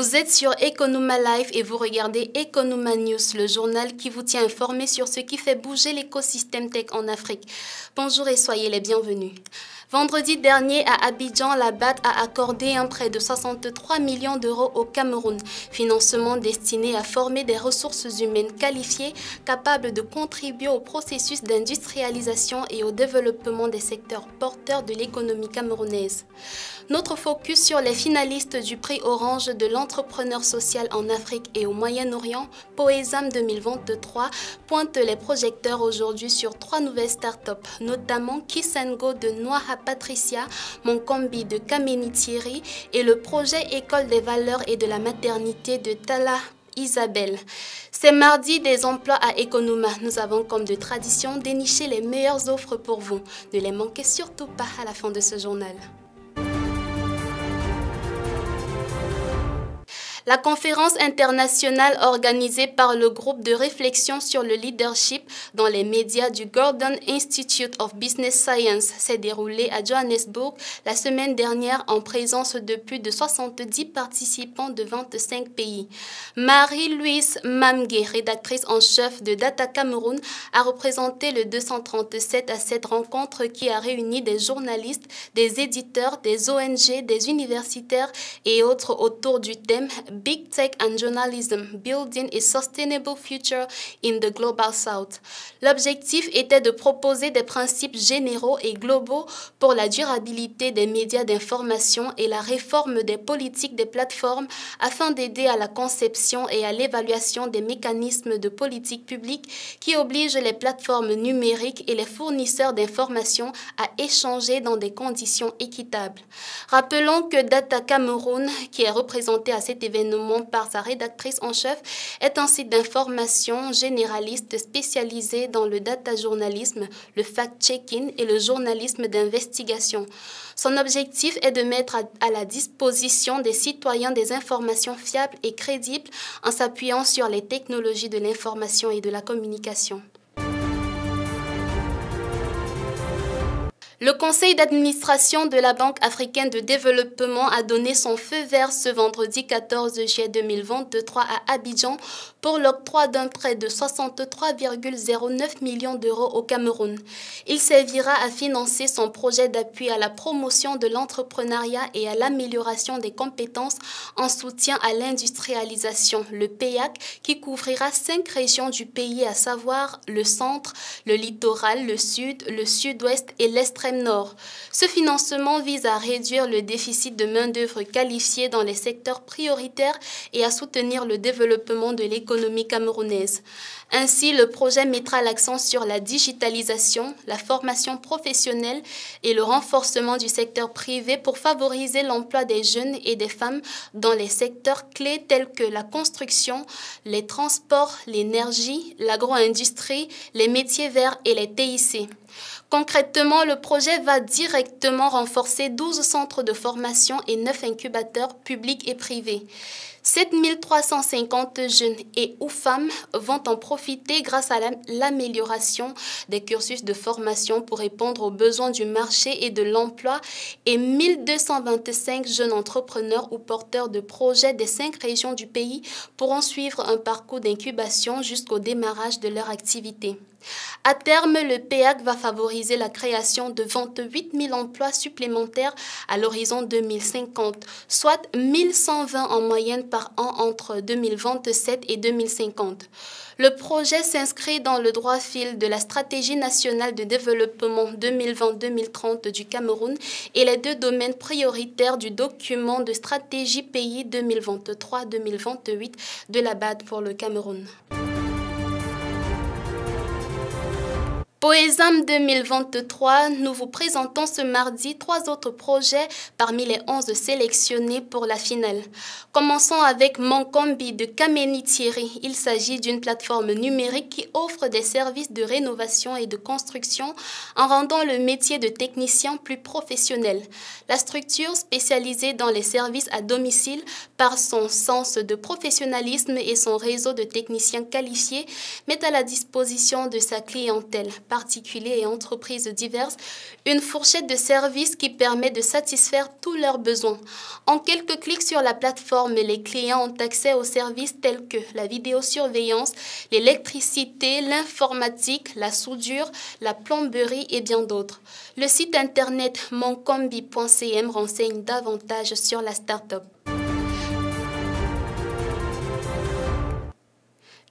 Vous êtes sur Economa Life et vous regardez Economa News, le journal qui vous tient informé sur ce qui fait bouger l'écosystème tech en Afrique. Bonjour et soyez les bienvenus. Vendredi dernier, à Abidjan, la BAT a accordé un prêt de 63 millions d'euros au Cameroun, financement destiné à former des ressources humaines qualifiées capables de contribuer au processus d'industrialisation et au développement des secteurs porteurs de l'économie camerounaise. Notre focus sur les finalistes du prix Orange de l'entrepreneur social en Afrique et au Moyen-Orient, Poesam 2023, pointe les projecteurs aujourd'hui sur trois nouvelles startups, notamment Kissengo de Noah. Patricia, mon combi de Kameni Thierry et le projet École des valeurs et de la maternité de Tala Isabelle. C'est mardi des emplois à Economa. Nous avons comme de tradition déniché les meilleures offres pour vous. Ne les manquez surtout pas à la fin de ce journal. La conférence internationale organisée par le groupe de réflexion sur le leadership dans les médias du Gordon Institute of Business Science s'est déroulée à Johannesburg la semaine dernière en présence de plus de 70 participants de 25 pays. Marie-Louise Mamgué, rédactrice en chef de Data Cameroun, a représenté le 237 à cette rencontre qui a réuni des journalistes, des éditeurs, des ONG, des universitaires et autres autour du thème big tech and journalism, building a sustainable future in the global south. L'objectif était de proposer des principes généraux et globaux pour la durabilité des médias d'information et la réforme des politiques des plateformes afin d'aider à la conception et à l'évaluation des mécanismes de politique publique qui obligent les plateformes numériques et les fournisseurs d'informations à échanger dans des conditions équitables. Rappelons que Data Cameroun, qui est représenté à cet événement, nommé par sa rédactrice en chef, est un site d'information généraliste spécialisé dans le data journalisme, le fact-checking et le journalisme d'investigation. Son objectif est de mettre à la disposition des citoyens des informations fiables et crédibles en s'appuyant sur les technologies de l'information et de la communication. Le conseil d'administration de la Banque africaine de développement a donné son feu vert ce vendredi 14 juillet 2023 à Abidjan pour l'octroi d'un prêt de 63,09 millions d'euros au Cameroun. Il servira à financer son projet d'appui à la promotion de l'entrepreneuriat et à l'amélioration des compétences en soutien à l'industrialisation, le PEAC, qui couvrira cinq régions du pays, à savoir le centre, le littoral, le sud, le sud-ouest et l'est nord. Ce financement vise à réduire le déficit de main-d'œuvre qualifiée dans les secteurs prioritaires et à soutenir le développement de l'économie camerounaise. Ainsi, le projet mettra l'accent sur la digitalisation, la formation professionnelle et le renforcement du secteur privé pour favoriser l'emploi des jeunes et des femmes dans les secteurs clés tels que la construction, les transports, l'énergie, l'agro-industrie, les métiers verts et les TIC. Concrètement, le projet va directement renforcer 12 centres de formation et 9 incubateurs publics et privés. 7350 jeunes et ou femmes vont en profiter grâce à l'amélioration des cursus de formation pour répondre aux besoins du marché et de l'emploi et 1225 jeunes entrepreneurs ou porteurs de projets des cinq régions du pays pourront suivre un parcours d'incubation jusqu'au démarrage de leur activité. À terme, le PEAC va favoriser la création de 28 000 emplois supplémentaires à l'horizon 2050, soit 1120 en moyenne par entre 2027 et 2050. Le projet s'inscrit dans le droit fil de la stratégie nationale de développement 2020-2030 du Cameroun et les deux domaines prioritaires du document de stratégie pays 2023-2028 de la BAD pour le Cameroun. Poésame 2023, nous vous présentons ce mardi trois autres projets parmi les 11 sélectionnés pour la finale. Commençons avec Moncombi de Kameni Thierry. Il s'agit d'une plateforme numérique qui offre des services de rénovation et de construction en rendant le métier de technicien plus professionnel. La structure spécialisée dans les services à domicile par son sens de professionnalisme et son réseau de techniciens qualifiés met à la disposition de sa clientèle particuliers et entreprises diverses une fourchette de services qui permet de satisfaire tous leurs besoins. En quelques clics sur la plateforme, les clients ont accès aux services tels que la vidéosurveillance, l'électricité, l'informatique, la soudure, la plomberie et bien d'autres. Le site internet moncombi.cm renseigne davantage sur la start-up.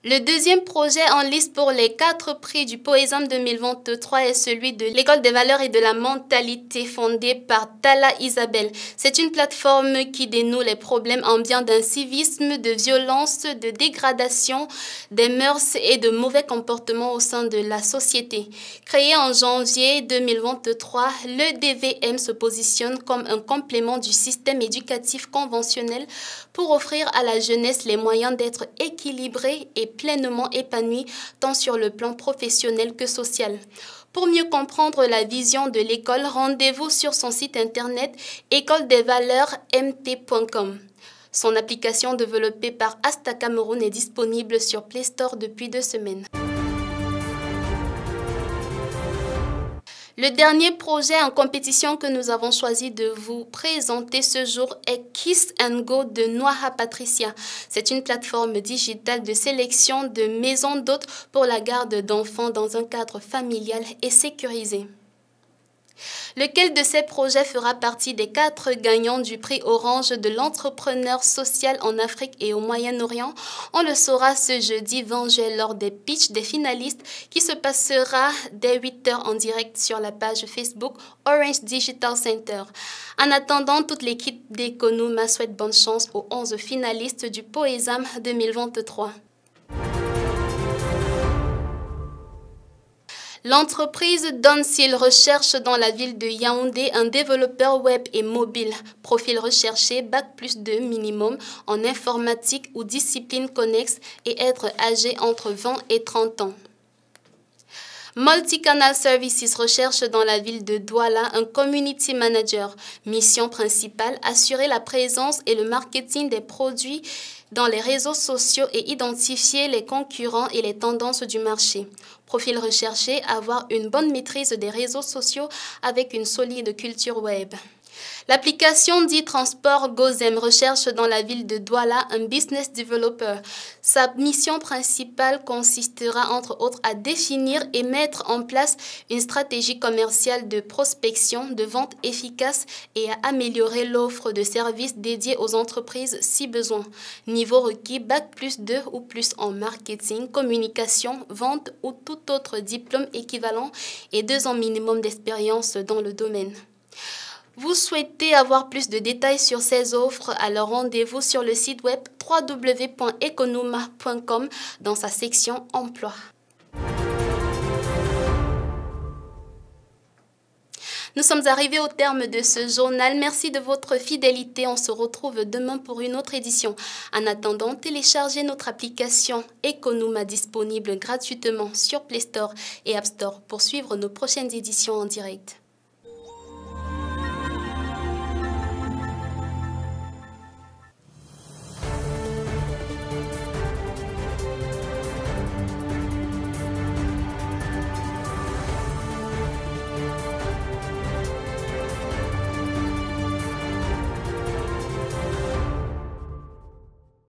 Le deuxième projet en liste pour les quatre prix du Poésam 2023 est celui de l'École des valeurs et de la mentalité fondée par Tala Isabelle. C'est une plateforme qui dénoue les problèmes ambiants d'un civisme, de violence, de dégradation des mœurs et de mauvais comportements au sein de la société. Créé en janvier 2023, le DVM se positionne comme un complément du système éducatif conventionnel pour offrir à la jeunesse les moyens d'être équilibrée et pleinement épanouie tant sur le plan professionnel que social. Pour mieux comprendre la vision de l'école, rendez-vous sur son site internet école des valeurs mt.com. Son application développée par Asta Cameroun est disponible sur Play Store depuis deux semaines. Le dernier projet en compétition que nous avons choisi de vous présenter ce jour est Kiss and Go de Noaha Patricia. C'est une plateforme digitale de sélection de maisons d'hôtes pour la garde d'enfants dans un cadre familial et sécurisé. Lequel de ces projets fera partie des quatre gagnants du prix Orange de l'entrepreneur social en Afrique et au Moyen-Orient On le saura ce jeudi 20 juillet lors des pitchs des finalistes qui se passera dès 8h en direct sur la page Facebook Orange Digital Center. En attendant, toute l'équipe d'Economa souhaite bonne chance aux 11 finalistes du POESAM 2023. L'entreprise Donsil recherche dans la ville de Yaoundé un développeur web et mobile. Profil recherché, bac plus 2 minimum en informatique ou discipline connexe et être âgé entre 20 et 30 ans. Multicanal Services recherche dans la ville de Douala un community manager. Mission principale, assurer la présence et le marketing des produits dans les réseaux sociaux et identifier les concurrents et les tendances du marché. Profil recherché, avoir une bonne maîtrise des réseaux sociaux avec une solide culture web. L'application dit Transport Gozem recherche dans la ville de Douala un business developer. Sa mission principale consistera entre autres à définir et mettre en place une stratégie commerciale de prospection, de vente efficace et à améliorer l'offre de services dédiés aux entreprises si besoin. Niveau requis Bac plus 2 ou plus en marketing, communication, vente ou tout autre diplôme équivalent et deux ans minimum d'expérience dans le domaine. Vous souhaitez avoir plus de détails sur ces offres, alors rendez-vous sur le site web www.economa.com dans sa section Emploi. Nous sommes arrivés au terme de ce journal. Merci de votre fidélité. On se retrouve demain pour une autre édition. En attendant, téléchargez notre application Economa disponible gratuitement sur Play Store et App Store pour suivre nos prochaines éditions en direct.